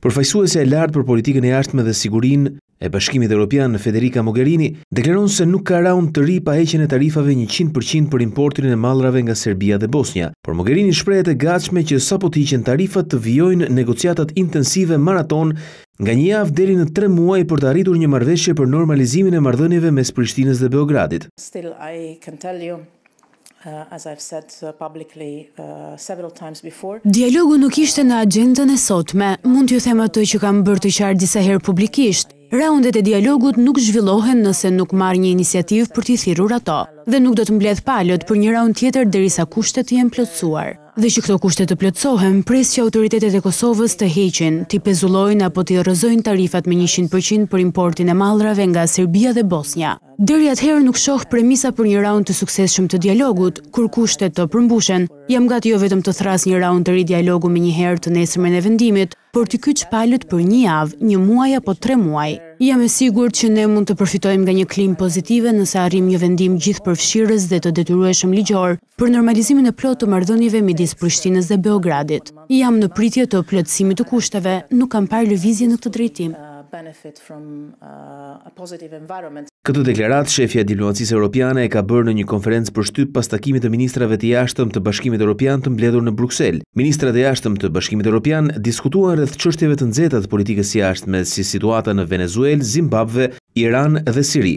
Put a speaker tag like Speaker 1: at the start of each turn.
Speaker 1: Përfaqësuesja e lartë për politikën e jashtme dhe sigurinë e Bashkimit Evropian Federica Mogherini deklaron se nuk ka raund të ri pa heqjen e tarifave 100% për importin e mallrave nga Serbia dhe Bosnia. Por Mogherini shprehet e gatshme që sapo të hiqen tarifat të vijojnë negociatat intensive maraton nga një javë deri në 3 muaj për të arritur një marrëveshje për normalizimin e marrëdhënieve mes Prishtinës dhe Beogradit.
Speaker 2: Still I can tell you uh, as i've said uh, publicly uh, several times before dialogu nuk ishte në agjendën e sotme mund t'ju them atë që kam bërë të qartë disa herë publikisht raundet e dialogut nuk zhvillohen nëse nuk marr një iniciativë për t'i thirrur ato dhe nuk do të mbledh palët për një raund tjetër derisa kushtet të jenë plotësuar. Dhe që këto kushtet të plotësohen, pres që autoritetet e Kosovës të heqin, t'i pezullojnë apo t'i rëzojnë tarifat me 100% për importin e malrave nga Serbia dhe Bosnia. Dëri atëherë nuk shohë premisa për një raund të sukses shumë të dialogut, kur kushtet të përmbushen, jam gati jo vetëm të thras një raund të ri dialogu me një herë të nesërme në vendimit, por t'i kyç palët për një avë, një muaj apo tre muaj. Jam e sigur që ne mund të përfitojmë nga një klim pozitive nëse arrim një vendim gjithë përfshirës dhe të detyrueshëm ligjor për normalizimin e plot të mardonjive midis Prishtines dhe Beogradit. Jam në pritje të plotësimit të kushtave, nuk kam parë lëvizje në këtë drejtim.
Speaker 1: Këtë deklarat, shefja diplomacisë europiane e ka bërë në një konferencë për shtyp pas takimit të ministrave të jashtëm të bashkimit europian të mbledur në Bruxelles. Ministrat e jashtëm të bashkimit europian diskutuan rrëth qështjeve të nëzetat politikës jashtë me si situata në Venezuel, Zimbabve, Iran dhe Siri.